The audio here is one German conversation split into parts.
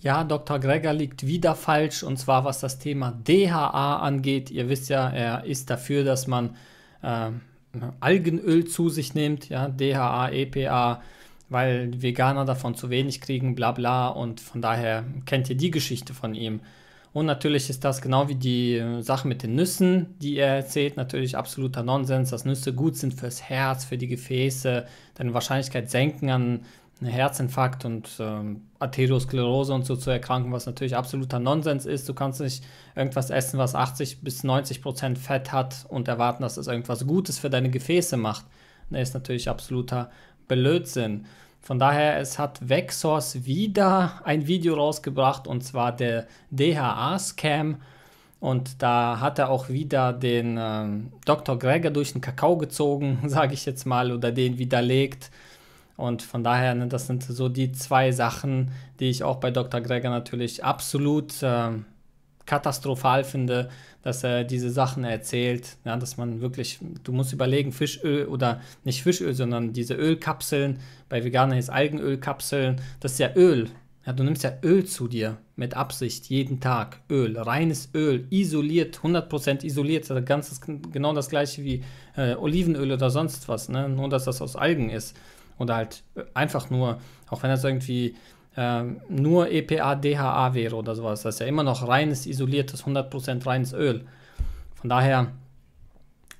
Ja, Dr. Greger liegt wieder falsch und zwar was das Thema DHA angeht. Ihr wisst ja, er ist dafür, dass man äh, Algenöl zu sich nimmt, ja, DHA, EPA, weil Veganer davon zu wenig kriegen, bla bla und von daher kennt ihr die Geschichte von ihm. Und natürlich ist das genau wie die äh, Sache mit den Nüssen, die er erzählt, natürlich absoluter Nonsens, dass Nüsse gut sind fürs Herz, für die Gefäße, deine Wahrscheinlichkeit senken an einen Herzinfarkt und ähm, Arteriosklerose und so zu erkranken, was natürlich absoluter Nonsens ist. Du kannst nicht irgendwas essen, was 80 bis 90 Prozent Fett hat und erwarten, dass es irgendwas Gutes für deine Gefäße macht. Das ne, ist natürlich absoluter Blödsinn. Von daher, es hat Vexos wieder ein Video rausgebracht und zwar der DHA-Scam. Und da hat er auch wieder den ähm, Dr. Greger durch den Kakao gezogen, sage ich jetzt mal, oder den widerlegt. Und von daher, ne, das sind so die zwei Sachen, die ich auch bei Dr. Greger natürlich absolut äh, katastrophal finde, dass er diese Sachen erzählt, ja, dass man wirklich, du musst überlegen, Fischöl oder nicht Fischöl, sondern diese Ölkapseln, bei Veganer ist Algenölkapseln, das ist ja Öl. Ja, du nimmst ja Öl zu dir mit Absicht jeden Tag. Öl, reines Öl, isoliert, 100% isoliert. Das Ganze ist genau das gleiche wie äh, Olivenöl oder sonst was, ne? nur dass das aus Algen ist oder halt äh, einfach nur, auch wenn das irgendwie äh, nur EPA, DHA wäre oder sowas, das ist ja immer noch reines, isoliertes, 100% reines Öl. Von daher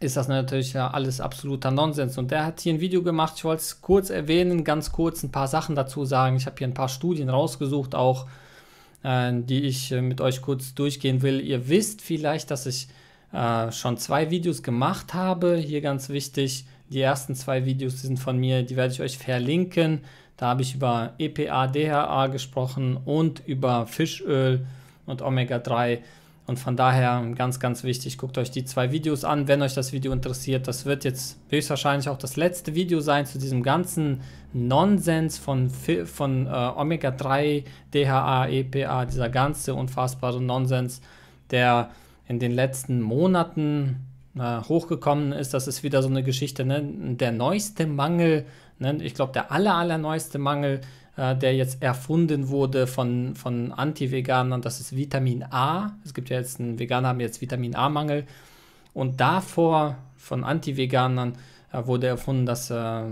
ist das natürlich alles absoluter Nonsens. Und der hat hier ein Video gemacht, ich wollte es kurz erwähnen, ganz kurz ein paar Sachen dazu sagen. Ich habe hier ein paar Studien rausgesucht, auch äh, die ich äh, mit euch kurz durchgehen will. Ihr wisst vielleicht, dass ich äh, schon zwei Videos gemacht habe. Hier ganz wichtig, die ersten zwei Videos die sind von mir, die werde ich euch verlinken. Da habe ich über EPA, DHA gesprochen und über Fischöl und Omega-3. Und von daher ganz, ganz wichtig, guckt euch die zwei Videos an, wenn euch das Video interessiert. Das wird jetzt höchstwahrscheinlich auch das letzte Video sein zu diesem ganzen Nonsens von, von äh, Omega-3, DHA, EPA, dieser ganze unfassbare Nonsens, der in den letzten Monaten äh, hochgekommen ist, das ist wieder so eine Geschichte, ne? der neueste Mangel, ne? ich glaube, der aller, allerneueste Mangel, äh, der jetzt erfunden wurde von, von Anti-Veganern, das ist Vitamin A. Es gibt ja jetzt, einen Veganer haben jetzt Vitamin A-Mangel. Und davor von Anti-Veganern äh, wurde erfunden, dass äh,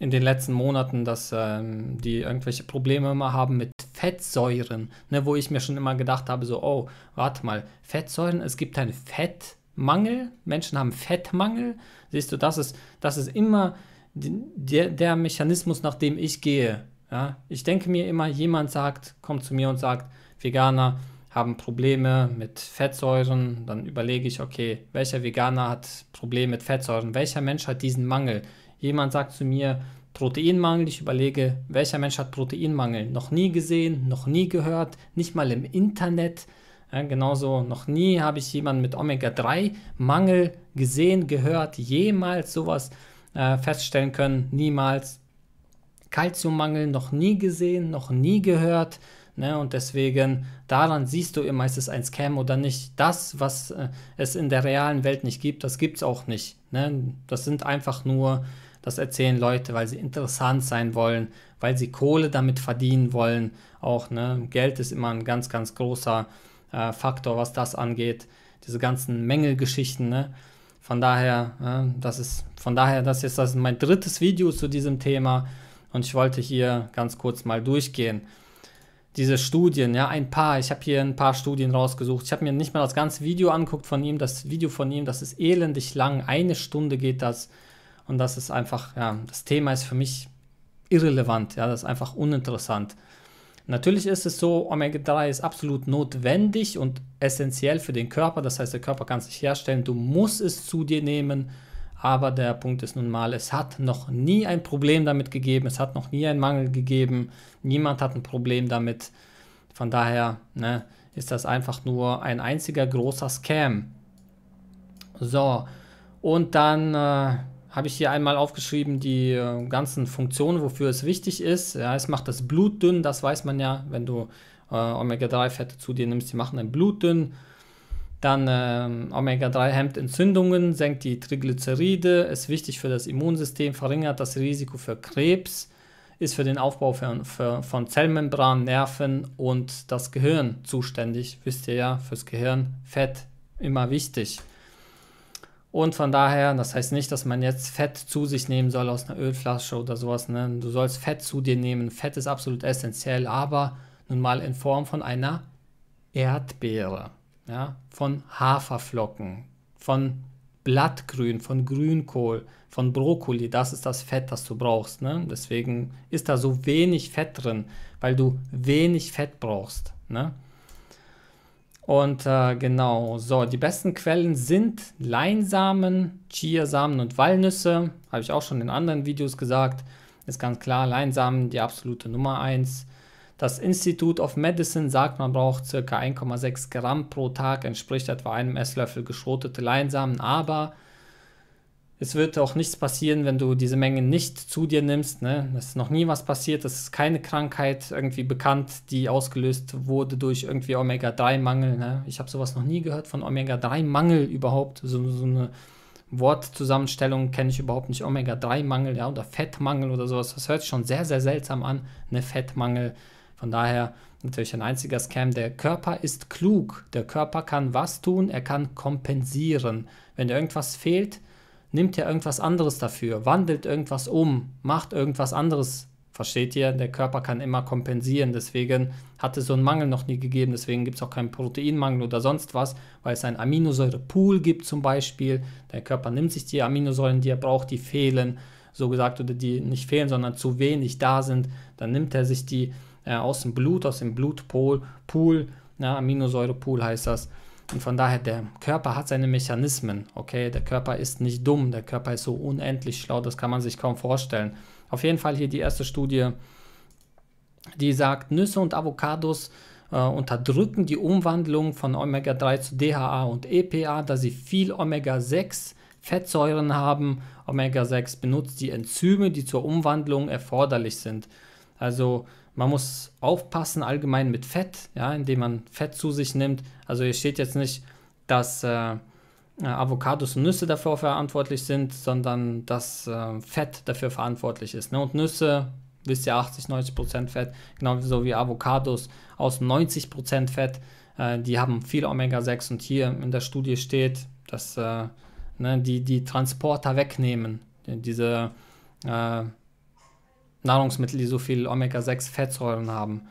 in den letzten Monaten, dass ähm, die irgendwelche Probleme immer haben mit Fettsäuren, ne, wo ich mir schon immer gedacht habe, so, oh, warte mal, Fettsäuren, es gibt ein Fett, Mangel, Menschen haben Fettmangel. Siehst du, das ist, das ist immer der, der Mechanismus, nach dem ich gehe. Ja? Ich denke mir immer, jemand sagt, kommt zu mir und sagt, Veganer haben Probleme mit Fettsäuren. Dann überlege ich, okay, welcher Veganer hat Probleme mit Fettsäuren? Welcher Mensch hat diesen Mangel? Jemand sagt zu mir, Proteinmangel. Ich überlege, welcher Mensch hat Proteinmangel? Noch nie gesehen, noch nie gehört, nicht mal im Internet. Ja, genauso noch nie habe ich jemanden mit Omega-3-Mangel gesehen, gehört, jemals sowas äh, feststellen können, niemals. Kalziummangel noch nie gesehen, noch nie gehört. Ne? Und deswegen, daran siehst du immer, ist es ein Scam oder nicht. Das, was äh, es in der realen Welt nicht gibt, das gibt es auch nicht. Ne? Das sind einfach nur, das erzählen Leute, weil sie interessant sein wollen, weil sie Kohle damit verdienen wollen. Auch ne? Geld ist immer ein ganz, ganz großer äh, äh, Faktor, was das angeht. Diese ganzen Mängelgeschichten. Ne? Von daher, äh, das ist, von daher, das ist das mein drittes Video zu diesem Thema und ich wollte hier ganz kurz mal durchgehen. Diese Studien, ja, ein paar. Ich habe hier ein paar Studien rausgesucht. Ich habe mir nicht mal das ganze Video anguckt von ihm. Das Video von ihm, das ist elendig lang. Eine Stunde geht das. Und das ist einfach, ja, das Thema ist für mich irrelevant. Ja, das ist einfach uninteressant. Natürlich ist es so, Omega-3 ist absolut notwendig und essentiell für den Körper. Das heißt, der Körper kann sich herstellen, du musst es zu dir nehmen. Aber der Punkt ist nun mal, es hat noch nie ein Problem damit gegeben, es hat noch nie einen Mangel gegeben, niemand hat ein Problem damit. Von daher ne, ist das einfach nur ein einziger großer Scam. So, und dann äh, habe ich hier einmal aufgeschrieben die äh, ganzen Funktionen, wofür es wichtig ist. Ja, es macht das Blut dünn, das weiß man ja, wenn du äh, Omega-3-Fette zu dir nimmst, die machen dein Blut dünn. Dann äh, Omega-3 hemmt Entzündungen, senkt die Triglyceride, ist wichtig für das Immunsystem, verringert das Risiko für Krebs, ist für den Aufbau für, für, von Zellmembranen, Nerven und das Gehirn zuständig. Wisst ihr ja, fürs Gehirn Fett immer wichtig. Und von daher, das heißt nicht, dass man jetzt Fett zu sich nehmen soll aus einer Ölflasche oder sowas. Ne? Du sollst Fett zu dir nehmen. Fett ist absolut essentiell, aber nun mal in Form von einer Erdbeere, ja? von Haferflocken, von Blattgrün, von Grünkohl, von Brokkoli. Das ist das Fett, das du brauchst. Ne? Deswegen ist da so wenig Fett drin, weil du wenig Fett brauchst. Ne? Und äh, genau, so, die besten Quellen sind Leinsamen, Chiasamen und Walnüsse. Habe ich auch schon in anderen Videos gesagt. Ist ganz klar, Leinsamen die absolute Nummer 1. Das Institute of Medicine sagt, man braucht ca. 1,6 Gramm pro Tag, entspricht etwa einem Esslöffel geschrotete Leinsamen, aber es wird auch nichts passieren, wenn du diese Menge nicht zu dir nimmst. Ne? Es ist noch nie was passiert. Es ist keine Krankheit irgendwie bekannt, die ausgelöst wurde durch irgendwie Omega-3-Mangel. Ne? Ich habe sowas noch nie gehört von Omega-3-Mangel überhaupt. So, so eine Wortzusammenstellung kenne ich überhaupt nicht. Omega-3-Mangel ja, oder Fettmangel oder sowas. Das hört sich schon sehr, sehr seltsam an. Eine Fettmangel. Von daher natürlich ein einziger Scam. Der Körper ist klug. Der Körper kann was tun? Er kann kompensieren. Wenn dir irgendwas fehlt, nimmt ja irgendwas anderes dafür, wandelt irgendwas um, macht irgendwas anderes. Versteht ihr? Der Körper kann immer kompensieren. Deswegen hat es so einen Mangel noch nie gegeben. Deswegen gibt es auch keinen Proteinmangel oder sonst was, weil es einen Aminosäurepool gibt zum Beispiel. Der Körper nimmt sich die Aminosäuren, die er braucht, die fehlen, so gesagt, oder die nicht fehlen, sondern zu wenig da sind. Dann nimmt er sich die äh, aus dem Blut, aus dem Blutpool, Pool, na, ne, Aminosäurepool heißt das und von daher, der Körper hat seine Mechanismen, okay? Der Körper ist nicht dumm, der Körper ist so unendlich schlau, das kann man sich kaum vorstellen. Auf jeden Fall hier die erste Studie, die sagt, Nüsse und Avocados äh, unterdrücken die Umwandlung von Omega-3 zu DHA und EPA, da sie viel Omega-6 Fettsäuren haben. Omega-6 benutzt die Enzyme, die zur Umwandlung erforderlich sind. Also man muss aufpassen allgemein mit Fett, ja, indem man Fett zu sich nimmt. Also hier steht jetzt nicht, dass äh, Avocados und Nüsse dafür verantwortlich sind, sondern dass äh, Fett dafür verantwortlich ist. Ne? Und Nüsse, wisst ihr, 80, 90 Prozent Fett, genauso wie Avocados aus 90 Prozent Fett. Äh, die haben viel Omega-6 und hier in der Studie steht, dass äh, ne, die die Transporter wegnehmen. Diese äh, Nahrungsmittel, die so viel Omega-6-Fettsäuren haben.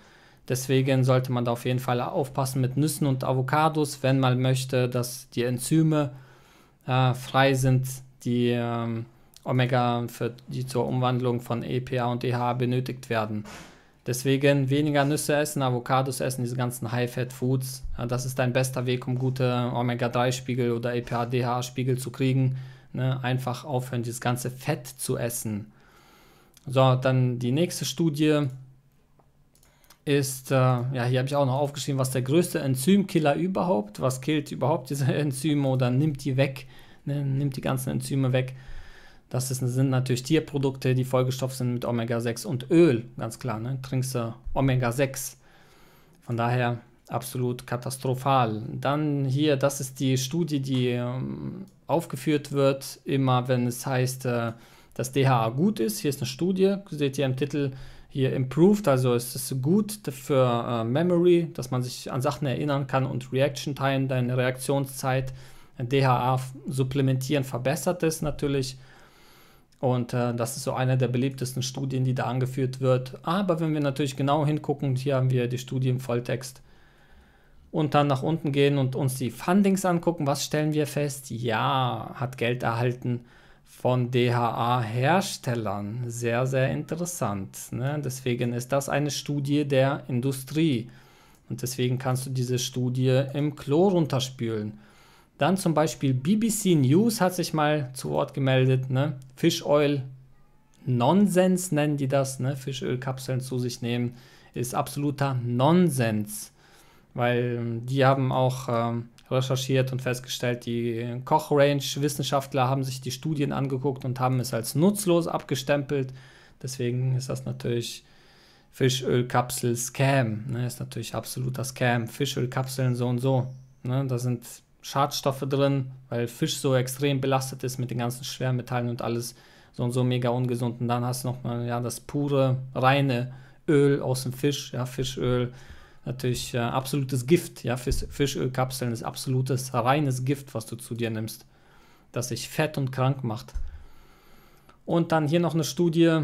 Deswegen sollte man da auf jeden Fall aufpassen mit Nüssen und Avocados, wenn man möchte, dass die Enzyme äh, frei sind, die ähm, Omega für die zur Umwandlung von EPA und EH benötigt werden. Deswegen weniger Nüsse essen, Avocados essen, diese ganzen High-Fat-Foods. Äh, das ist dein bester Weg, um gute Omega-3-Spiegel oder epa dha spiegel zu kriegen. Ne? Einfach aufhören, dieses ganze Fett zu essen. So, dann die nächste Studie ist, äh, ja, hier habe ich auch noch aufgeschrieben, was der größte Enzymkiller überhaupt, was killt überhaupt diese Enzyme oder nimmt die weg, ne, nimmt die ganzen Enzyme weg. Das ist, sind natürlich Tierprodukte, die vollgestopft sind mit Omega-6 und Öl, ganz klar. Ne? Trinkst du Omega-6. Von daher absolut katastrophal. Dann hier, das ist die Studie, die ähm, aufgeführt wird, immer wenn es heißt, äh, dass DHA gut ist. Hier ist eine Studie, seht ihr im Titel hier improved, also es ist gut für äh, Memory, dass man sich an Sachen erinnern kann und Reaction Time, deine Reaktionszeit, DHA supplementieren verbessert es natürlich. Und äh, das ist so eine der beliebtesten Studien, die da angeführt wird. Aber wenn wir natürlich genau hingucken, hier haben wir die Studie im Volltext und dann nach unten gehen und uns die Fundings angucken, was stellen wir fest? Ja, hat Geld erhalten von DHA-Herstellern. Sehr, sehr interessant. Ne? Deswegen ist das eine Studie der Industrie. Und deswegen kannst du diese Studie im Klo runterspülen. Dann zum Beispiel BBC News hat sich mal zu Wort gemeldet. Ne? Oil Nonsens nennen die das. Ne? Fischölkapseln zu sich nehmen ist absoluter Nonsens. Weil ähm, die haben auch. Ähm, recherchiert und festgestellt, die koch range wissenschaftler haben sich die Studien angeguckt und haben es als nutzlos abgestempelt. Deswegen ist das natürlich Fischölkapsel-Scam. Ne? Ist natürlich absoluter Scam. Fischölkapseln so und so. Ne? Da sind Schadstoffe drin, weil Fisch so extrem belastet ist mit den ganzen Schwermetallen und alles so und so mega ungesund. Und dann hast du nochmal ja, das pure, reine Öl aus dem Fisch, ja, Fischöl natürlich äh, absolutes Gift. Ja, Fisch, Fischölkapseln ist absolutes reines Gift, was du zu dir nimmst, das dich fett und krank macht. Und dann hier noch eine Studie.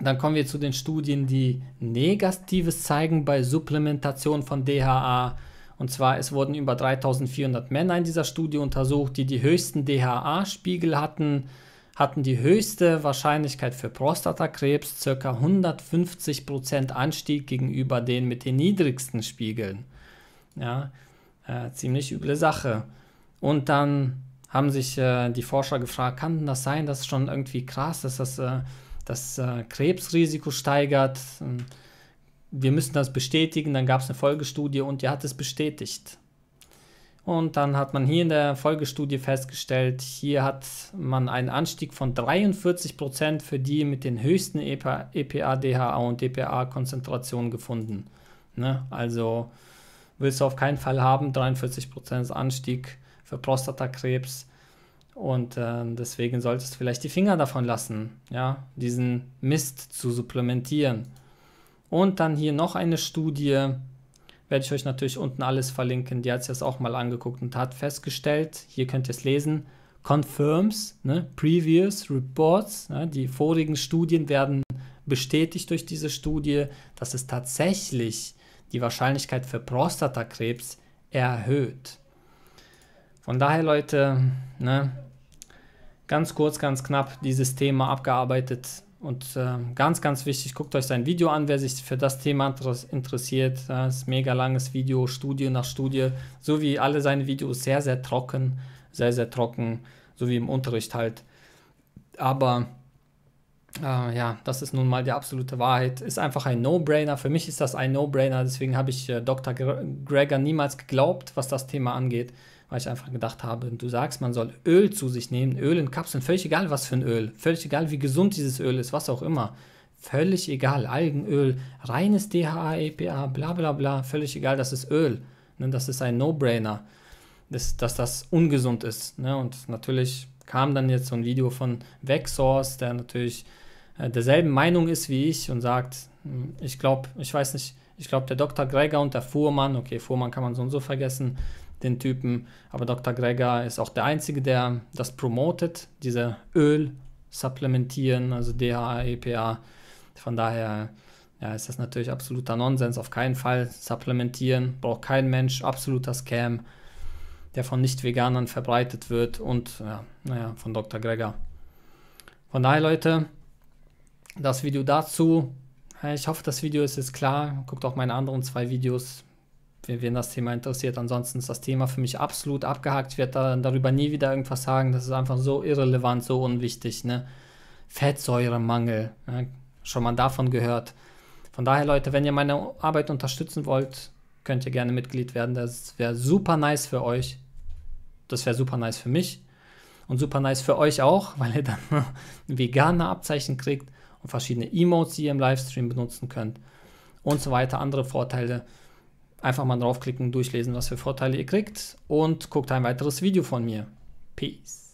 Dann kommen wir zu den Studien, die Negatives zeigen bei Supplementation von DHA. Und zwar, es wurden über 3400 Männer in dieser Studie untersucht, die die höchsten DHA-Spiegel hatten hatten die höchste Wahrscheinlichkeit für Prostatakrebs, ca. 150% Anstieg gegenüber den mit den niedrigsten Spiegeln. Ja, äh, ziemlich üble Sache. Und dann haben sich äh, die Forscher gefragt, kann das sein, dass schon irgendwie krass, dass das äh, das äh, Krebsrisiko steigert? Ähm, wir müssen das bestätigen. Dann gab es eine Folgestudie und die hat es bestätigt. Und dann hat man hier in der Folgestudie festgestellt, hier hat man einen Anstieg von 43% für die mit den höchsten EPA, EPA DHA und DPA-Konzentrationen e gefunden. Ne? Also willst du auf keinen Fall haben, 43% Anstieg für Prostatakrebs. Und äh, deswegen solltest du vielleicht die Finger davon lassen, ja, diesen Mist zu supplementieren. Und dann hier noch eine Studie, werde ich euch natürlich unten alles verlinken. Die hat sich das auch mal angeguckt und hat festgestellt, hier könnt ihr es lesen, Confirms, ne, Previous Reports, ne, die vorigen Studien werden bestätigt durch diese Studie, dass es tatsächlich die Wahrscheinlichkeit für Prostatakrebs erhöht. Von daher, Leute, ne, ganz kurz, ganz knapp dieses Thema abgearbeitet. Und äh, ganz, ganz wichtig, guckt euch sein Video an, wer sich für das Thema interessiert. Das ist ein mega langes Video, Studie nach Studie, so wie alle seine Videos, sehr, sehr trocken, sehr, sehr trocken, so wie im Unterricht halt. Aber äh, ja, das ist nun mal die absolute Wahrheit. Ist einfach ein No-Brainer. Für mich ist das ein No-Brainer, deswegen habe ich äh, Dr. Gregor niemals geglaubt, was das Thema angeht weil ich einfach gedacht habe, du sagst, man soll Öl zu sich nehmen, Öl in Kapseln, völlig egal was für ein Öl, völlig egal wie gesund dieses Öl ist, was auch immer. Völlig egal, Algenöl, reines DHA, EPA, bla bla bla, völlig egal, das ist Öl. Ne, das ist ein No-Brainer, dass, dass das ungesund ist. Ne, und natürlich kam dann jetzt so ein Video von Vexsource, der natürlich äh, derselben Meinung ist wie ich und sagt, hm, ich glaube, ich weiß nicht, ich glaube, der Dr. Greger und der Fuhrmann, okay, Fuhrmann kann man so und so vergessen, den Typen. Aber Dr. Greger ist auch der Einzige, der das promotet, diese Öl supplementieren, also DHA, e EPA. Von daher ja, ist das natürlich absoluter Nonsens. Auf keinen Fall supplementieren, braucht kein Mensch, absoluter Scam, der von Nicht-Veganern verbreitet wird und ja, naja, von Dr. Greger. Von daher, Leute, das Video dazu. Ich hoffe, das Video ist jetzt klar. Guckt auch meine anderen zwei Videos wen das Thema interessiert. Ansonsten ist das Thema für mich absolut abgehakt. Ich werde da, darüber nie wieder irgendwas sagen. Das ist einfach so irrelevant, so unwichtig. Ne? Fettsäuremangel, ne? schon mal davon gehört. Von daher, Leute, wenn ihr meine Arbeit unterstützen wollt, könnt ihr gerne Mitglied werden. Das wäre super nice für euch. Das wäre super nice für mich. Und super nice für euch auch, weil ihr dann vegane Abzeichen kriegt und verschiedene Emotes, die ihr im Livestream benutzen könnt und so weiter, andere Vorteile. Einfach mal draufklicken, durchlesen, was für Vorteile ihr kriegt und guckt ein weiteres Video von mir. Peace.